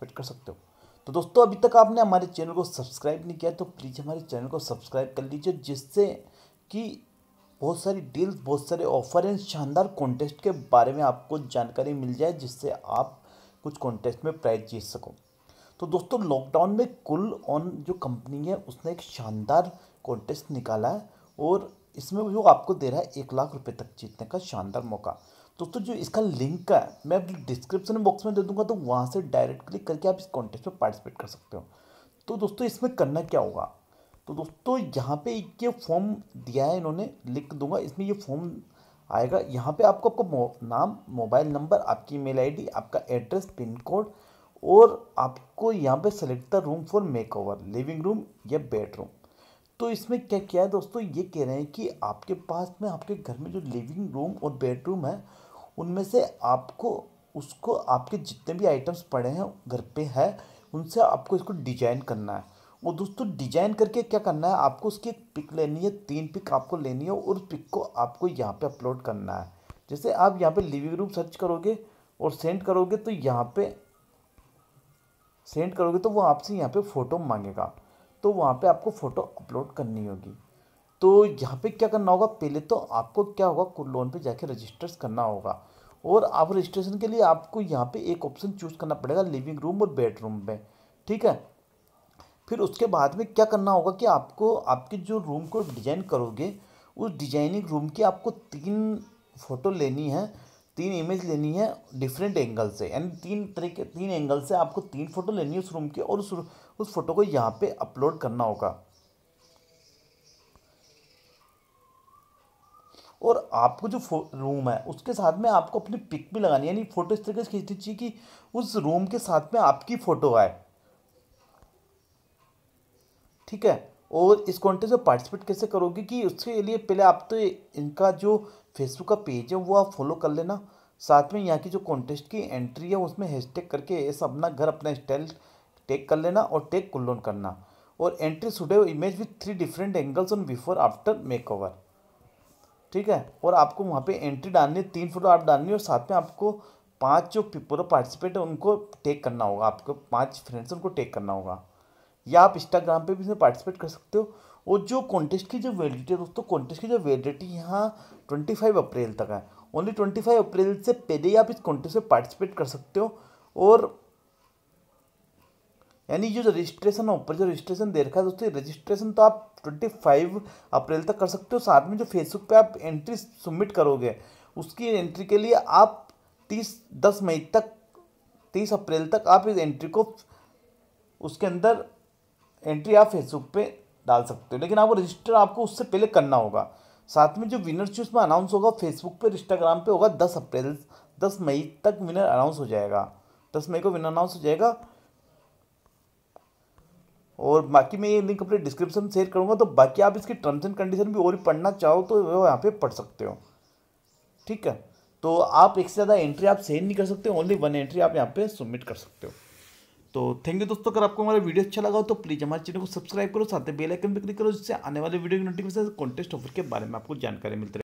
participate कर सकते हो तो दोस्तों अभी तक आपने हमारे चैनल को सब्सक्राइब नहीं किया तो प्लीज़ हमारे चैनल को सब्सक्राइब कर लीजिए जिससे कि बहुत सारी डील्स बहुत सारे ऑफर एंड शानदार कॉन्टेस्ट के बारे में आपको जानकारी मिल जाए जिससे आप कुछ कॉन्टेस्ट में प्राइज जीत सको तो दोस्तों लॉकडाउन में कुल ऑन जो कंपनी है उसने एक शानदार कॉन्टेस्ट निकाला है और इसमें जो आपको दे रहा है एक लाख रुपए तक जीतने का शानदार मौका दोस्तों जो इसका लिंक का है मैं आपकी डिस्क्रिप्शन बॉक्स में दे दूंगा तो वहाँ से डायरेक्ट क्लिक करके आप इस कॉन्टेस्ट में पार्टिसिपेट कर सकते हो तो दोस्तों इसमें करना क्या होगा तो दोस्तों यहाँ पे एक ये फॉर्म दिया है इन्होंने लिख दूंगा इसमें ये फॉर्म आएगा यहाँ पे आपको आपका मो, नाम मोबाइल नंबर आपकी ईमेल आईडी आपका एड्रेस पिन कोड और आपको यहाँ पे select the room for makeover living room या बेडरूम तो इसमें क्या क्या है दोस्तों ये कह रहे हैं कि आपके पास में आपके घर में जो लिविंग रूम और बेडरूम है उनमें से आपको उसको आपके जितने भी आइटम्स पड़े हैं घर पे है उनसे आपको इसको डिजाइन करना है और दोस्तों डिजाइन करके क्या करना है आपको उसकी एक पिक लेनी है तीन पिक आपको लेनी है और उस पिक को आपको यहाँ पे अपलोड करना है जैसे आप यहाँ पे लिविंग रूम सर्च करोगे और सेंड करोगे तो यहाँ पे सेंड करोगे तो वो आपसे यहाँ पे फ़ोटो मांगेगा तो वहाँ पे आपको फ़ोटो अपलोड करनी होगी तो यहाँ पे क्या करना होगा पहले तो आपको क्या होगा कुल लोन पे जाके रजिस्टर्स करना होगा और आप रजिस्ट्रेशन के लिए आपको यहाँ पे एक ऑप्शन चूज़ करना पड़ेगा लिविंग रूम और बेडरूम में ठीक है फिर उसके बाद में क्या करना होगा कि आपको आपके जो रूम को डिजाइन करोगे उस डिजाइनिंग रूम की आपको तीन फ़ोटो लेनी है तीन इमेज लेनी है डिफरेंट एंगल से यानी तीन तरीके तीन एंगल से आपको तीन फ़ोटो लेनी है उस रूम की और उस उस फ़ोटो को यहाँ पे अपलोड करना होगा और आपको जो रूम है उसके साथ में आपको अपनी पिक भी लगानी यानी फ़ोटो इस तरीके से खींचनी चाहिए कि उस रूम के साथ में आपकी फ़ोटो आए ठीक है और इस कॉन्टेस्ट में पार्टिसिपेट कैसे करोगे कि उसके लिए पहले आप तो इनका जो फेसबुक का पेज है वो आप फॉलो कर लेना साथ में यहाँ की जो कॉन्टेस्ट की एंट्री है उसमें हैशटैग करके ऐसा अपना घर अपना स्टाइल टेक कर लेना और टेक कुल्लोन करना और एंट्री सुडे image with three different angles on before after makeover ठीक है और आपको वहाँ पे एंट्री डालनी है तीन फोटो आप डालनी है और साथ में आपको पांच जो पूरा पार्टिसिपेट है उनको टेक करना होगा आपको पांच फ्रेंड्स उनको टेक करना होगा या आप इंस्टाग्राम पे भी इसमें पार्टिसिपेट कर सकते हो और जो कॉन्टेस्ट की जो वैलिडिटी है दोस्तों कॉन्टेस्ट की जो वैलिडिटी यहाँ ट्वेंटी फाइव अप्रैल तक है ओनली ट्वेंटी फाइव अप्रैल से पहले ही आप इस कॉन्टेस्ट में पार्टिसिपेट कर सकते हो और यानी जो रजिस्ट्रेशन है ऊपर जो रजिस्ट्रेशन दे रखा है दोस्तों रजिस्ट्रेशन तो आप ट्वेंटी फाइव अप्रैल तक कर सकते हो साथ में जो फेसबुक पे आप एंट्री सबमिट करोगे उसकी एंट्री के लिए आप तीस दस मई तक तीस अप्रैल तक आप इस एंट्री को उसके अंदर एंट्री आप फेसबुक पे डाल सकते हो लेकिन आपको रजिस्टर आपको उससे पहले करना होगा साथ में जो विनर चीज में अनाउंस होगा फेसबुक पर इंस्टाग्राम पर होगा दस अप्रैल दस मई तक विनर अनाउंस हो जाएगा दस मई को विनर अनाउंस हो जाएगा और बाकी मैं ये लिंक अपने डिस्क्रिप्शन में शेयर करूँगा तो बाकी आप इसकी टर्म्स एंड कंडीशन भी और भी पढ़ना चाहो तो वो यहाँ पे पढ़ सकते हो ठीक है तो आप एक से ज़्यादा एंट्री आप सेंड नहीं कर सकते ओनली वन एंट्री आप यहाँ पे सबमिट कर सकते हो तो थैंक यू दोस्तों अगर आपको हमारा वीडियो अच्छा लगा हो तो प्लीज़ हमारे चैनल को सब्सक्राइब करो साथ ही बेलाइकन आइकन क्लिक करो जिससे आने वाले वीडियो की नोटिफिकेशन कॉन्टेस्ट ऑफर के बारे में आपको जानकारी मिलती है